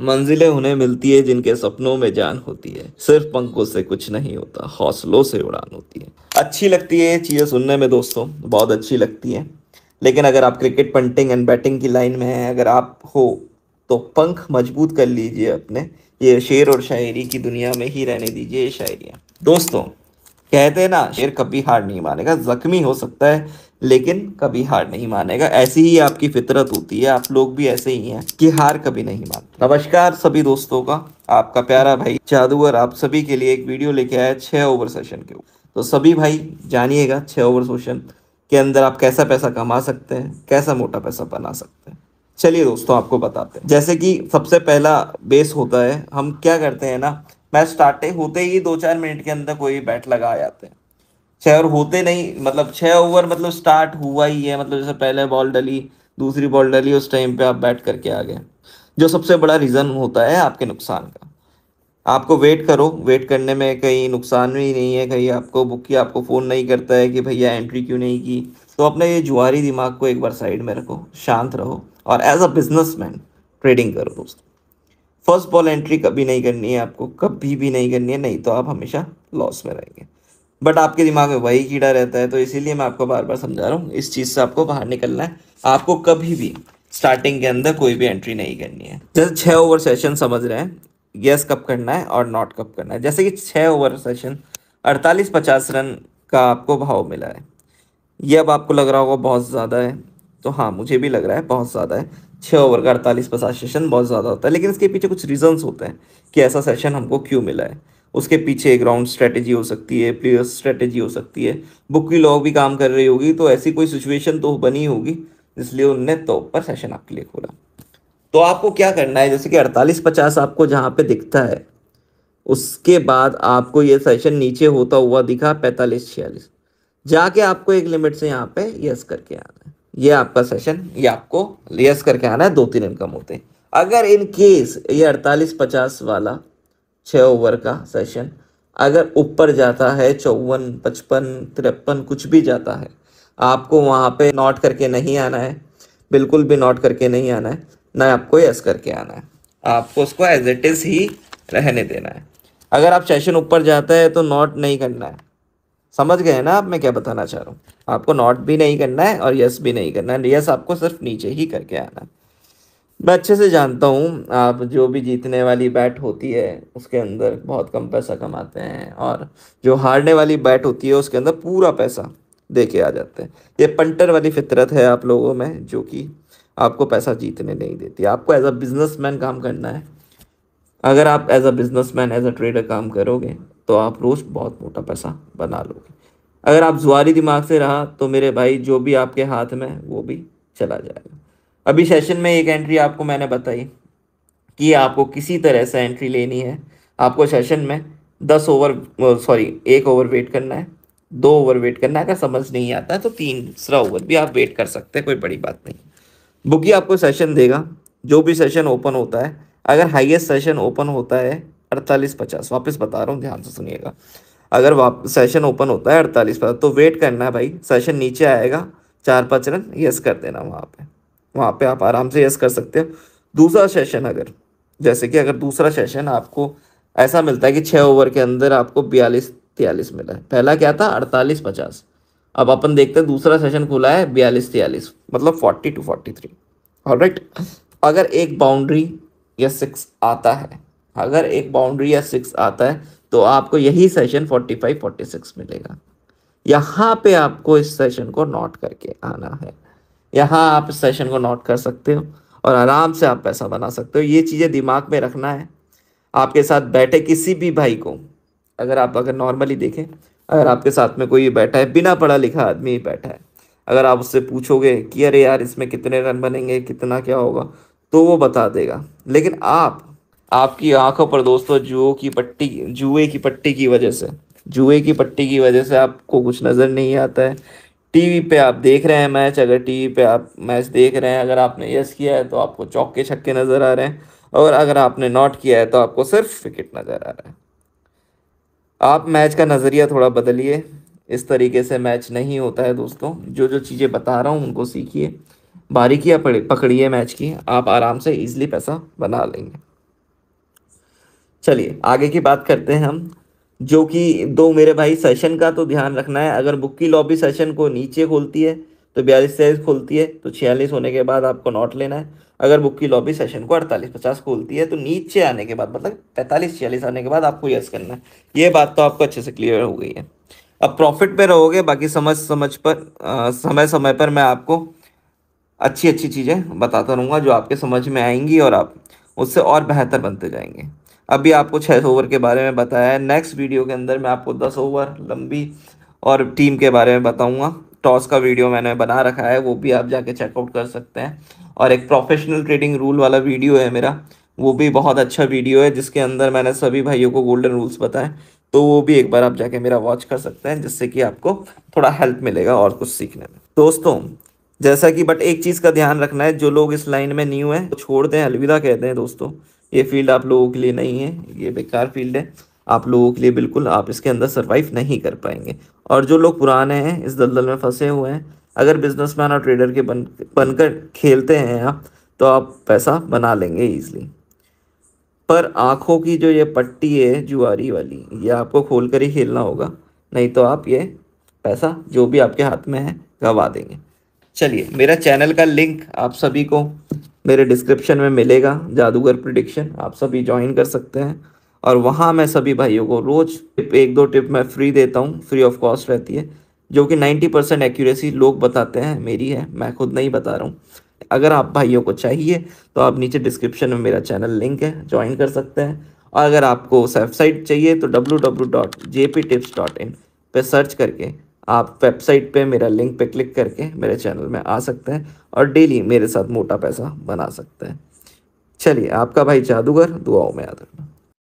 मंजिलें उन्हें मिलती है जिनके सपनों में जान होती है सिर्फ पंखों से कुछ नहीं होता हौसलों से उड़ान होती है अच्छी लगती है ये चीज़ें सुनने में दोस्तों बहुत अच्छी लगती है लेकिन अगर आप क्रिकेट पंटिंग एंड बैटिंग की लाइन में हैं अगर आप हो तो पंख मजबूत कर लीजिए अपने ये शेर और शायरी की दुनिया में ही रहने दीजिए ये शायरियाँ दोस्तों कहते ना शेर कभी हार नहीं मानेगा जख्मी हो सकता है लेकिन कभी हार नहीं मानेगा ऐसी ही आपकी फितरत होती है आप लोग भी ऐसे ही हैं कि हार कभी नहीं मानते नमस्कार सभी दोस्तों का आपका प्यारा भाई जादूगर आप सभी के लिए एक वीडियो लेके आया छः ओवर सेशन के ऊपर तो सभी भाई जानिएगा छः ओवर सेशन के अंदर आप कैसा पैसा कमा सकते हैं कैसा मोटा पैसा बना सकते हैं चलिए दोस्तों आपको बताते हैं जैसे कि सबसे पहला बेस होता है हम क्या करते हैं ना मैच स्टार्टिंग होते ही दो चार मिनट के अंदर कोई बैट लगा जाते हैं छह ओवर होते नहीं मतलब छह ओवर मतलब स्टार्ट हुआ ही है मतलब जैसे पहले बॉल डली दूसरी बॉल डली उस टाइम पे आप बैट करके आ गए जो सबसे बड़ा रीज़न होता है आपके नुकसान का आपको वेट करो वेट करने में कहीं नुकसान भी नहीं है कहीं आपको बुक आपको फ़ोन नहीं करता है कि भैया एंट्री क्यों नहीं की तो अपने ये जुआरी दिमाग को एक बार साइड में रखो शांत रहो और एज अ बिजनेसमैन ट्रेडिंग करो दोस्तों फर्स्ट बॉल एंट्री कभी नहीं करनी है आपको कभी भी नहीं करनी है नहीं तो आप हमेशा लॉस में रहेंगे बट आपके दिमाग में वही कीड़ा रहता है तो इसीलिए मैं आपको बार बार समझा रहा हूँ इस चीज़ से आपको बाहर निकलना है आपको कभी भी स्टार्टिंग के अंदर कोई भी एंट्री नहीं करनी है जैसे छः ओवर सेशन समझ रहे हैं यस कब करना है और नॉट कब करना है जैसे कि छः ओवर सेशन अड़तालीस पचास रन का आपको भाव मिला है ये अब आपको लग रहा होगा बहुत ज़्यादा है तो हाँ मुझे भी लग रहा है बहुत ज़्यादा है छः ओवर का अड़तालीस पचास सेशन बहुत ज़्यादा होता है लेकिन इसके पीछे कुछ रीजंस होते हैं कि ऐसा सेशन हमको क्यों मिला है उसके पीछे ग्राउंड स्ट्रेटजी हो सकती है प्लेयर्स स्ट्रेटेजी हो सकती है बुक की लॉग भी काम कर रही होगी तो ऐसी कोई सिचुएशन तो बनी होगी इसलिए उनने तो पर सेशन आपके लिए खोला तो आपको क्या करना है जैसे कि अड़तालीस पचास आपको जहाँ पे दिखता है उसके बाद आपको ये सेशन नीचे होता हुआ दिखा पैंतालीस छियालीस जाके आपको एक लिमिट से यहाँ पे यस करके आना है ये आपका सेशन ये आपको यस करके आना है दो तीन इनकम होते हैं अगर इन केस ये अड़तालीस पचास वाला छः ओवर का सेशन अगर ऊपर जाता है चौवन पचपन तिरपन कुछ भी जाता है आपको वहाँ पे नोट करके नहीं आना है बिल्कुल भी नोट करके नहीं आना है ना आपको यस करके आना है आपको उसको एज इट इज़ ही रहने देना है अगर आप सेशन ऊपर जाता है तो नोट नहीं करना है समझ गए ना आप मैं क्या बताना चाह रहा हूँ आपको नॉट भी नहीं करना है और यस भी नहीं करना है यस आपको सिर्फ नीचे ही करके आना है मैं अच्छे से जानता हूँ आप जो भी जीतने वाली बैट होती है उसके अंदर बहुत कम पैसा कमाते हैं और जो हारने वाली बैट होती है उसके अंदर पूरा पैसा दे के आ जाते हैं ये पंटर वाली फितरत है आप लोगों में जो कि आपको पैसा जीतने नहीं देती आपको एज अ बिजनेस काम करना है अगर आप as a business as a trader काम करोगे तो आप रोज़ बहुत मोटा पैसा बना लोगे अगर आप जुआरी दिमाग से रहा तो मेरे भाई जो भी आपके हाथ में वो भी चला जाएगा अभी सेशन में एक एंट्री आपको मैंने बताई कि आपको किसी तरह से एंट्री लेनी है आपको सेशन में दस ओवर सॉरी एक ओवर वेट करना है दो ओवर वेट करना है अगर समझ नहीं आता है तो तीसरा ओवर भी आप वेट कर सकते हैं कोई बड़ी बात नहीं बुकी आपको सेशन देगा जो भी सेशन ओपन होता है अगर हाईएस्ट सेशन ओपन होता है अड़तालीस पचास वापस बता रहा हूँ ध्यान से सुनिएगा अगर वाप सेशन ओपन होता है अड़तालीस पचास तो वेट करना है भाई सेशन नीचे आएगा चार पाँच रन यस कर देना वहाँ पे वहाँ पे आप आराम से यस कर सकते हो दूसरा सेशन अगर जैसे कि अगर दूसरा सेशन आपको ऐसा मिलता है कि छः ओवर के अंदर आपको बयालीस तयालीस मिला है पहला क्या था अड़तालीस पचास अब अपन देखते हैं दूसरा सेशन खुला है बयालीस तयालीस मतलब फोर्टी टू फोर्टी थ्री और राइट अगर एक बाउंड्री या सिक्स आता है अगर एक बाउंड्री या सिक्स आता है तो आपको यही सेशन 45 46 मिलेगा यहाँ पे आपको इस सेशन को नोट करके आना है यहाँ आप इस सेशन को नोट कर सकते हो और आराम से आप पैसा बना सकते हो ये चीज़ें दिमाग में रखना है आपके साथ बैठे किसी भी भाई को अगर आप अगर नॉर्मली देखें अगर आपके साथ में कोई बैठा है बिना पढ़ा लिखा आदमी ही बैठा है अगर आप उससे पूछोगे कि अरे यार इसमें कितने रन बनेंगे कितना क्या होगा तो वो बता देगा लेकिन आप आपकी आंखों पर दोस्तों जुओ की पट्टी जुए की पट्टी की वजह से जुए की पट्टी की वजह से आपको कुछ नज़र नहीं आता है टीवी पे आप देख रहे हैं मैच अगर टीवी पे आप मैच देख रहे हैं अगर आपने यस किया है तो आपको चौके छक्के नज़र आ रहे हैं और अगर आपने नॉट किया है तो आपको सिर्फ विकेट नज़र आ रहा है आप मैच का नज़रिया थोड़ा बदलिए इस तरीके से मैच नहीं होता है दोस्तों जो जो चीज़ें बता रहा हूँ उनको सीखिए बारीकियाँ पकड़िए मैच की आप आराम से ईजिली पैसा बना लेंगे चलिए आगे की बात करते हैं हम जो कि दो मेरे भाई सेशन का तो ध्यान रखना है अगर बुक की लॉबी सेशन को नीचे खोलती है तो बयालीस तेईस खोलती है तो छियालीस होने के बाद आपको नोट लेना है अगर बुक की लॉबी सेशन को अड़तालीस पचास खोलती है तो नीचे आने के बाद मतलब पैंतालीस छियालीस आने के बाद आपको यस करना है ये बात तो आपको अच्छे से क्लियर हो गई है अब प्रॉफिट पे रहोगे बाकी समझ समझ पर आ, समय समय पर मैं आपको अच्छी अच्छी चीज़ें बताता रहूँगा जो आपके समझ में आएंगी और आप उससे और बेहतर बनते जाएंगे अभी आपको छः ओवर के बारे में बताया है नेक्स्ट वीडियो के अंदर मैं आपको दस ओवर लंबी और टीम के बारे में बताऊँगा टॉस का वीडियो मैंने बना रखा है वो भी आप जाके चेकआउट कर सकते हैं और एक प्रोफेशनल ट्रेडिंग रूल वाला वीडियो है मेरा वो भी बहुत अच्छा वीडियो है जिसके अंदर मैंने सभी भाइयों को गोल्डन रूल्स बताए तो वो भी एक बार आप जाके मेरा वॉच कर सकते हैं जिससे कि आपको थोड़ा हेल्प मिलेगा और कुछ सीखने में दोस्तों जैसा कि बट एक चीज़ का ध्यान रखना है जो लोग इस लाइन में न्यू है छोड़ दें अलविदा कहते हैं दोस्तों ये फील्ड आप लोगों के लिए नहीं है ये बेकार फील्ड है आप लोगों के लिए बिल्कुल आप इसके अंदर सर्वाइव नहीं कर पाएंगे और जो लोग पुराने हैं इस दलदल में फंसे हुए हैं अगर बिजनेसमैन और ट्रेडर के बन बनकर खेलते हैं आप तो आप पैसा बना लेंगे ईजिली पर आँखों की जो ये पट्टी है जुआरी वाली ये आपको खोल कर ही खेलना होगा नहीं तो आप ये पैसा जो भी आपके हाथ में है गवा देंगे चलिए मेरा चैनल का लिंक आप सभी को मेरे डिस्क्रिप्शन में मिलेगा जादूगर प्रिडिक्शन आप सभी ज्वाइन कर सकते हैं और वहाँ मैं सभी भाइयों को रोज़ टिप एक दो टिप मैं फ्री देता हूँ फ्री ऑफ कॉस्ट रहती है जो कि 90 परसेंट एक्यूरेसी लोग बताते हैं मेरी है मैं खुद नहीं बता रहा हूँ अगर आप भाइयों को चाहिए तो आप नीचे डिस्क्रिप्शन में मेरा चैनल लिंक है ज्वाइन कर सकते हैं और अगर आपको वेबसाइट चाहिए तो W W dot J P tips dot in पर सर्च करके आप वेबसाइट पे मेरा लिंक पे क्लिक करके मेरे चैनल में आ सकते हैं और डेली मेरे साथ मोटा पैसा बना सकते हैं चलिए आपका भाई जादूगर दुआओं में याद रखना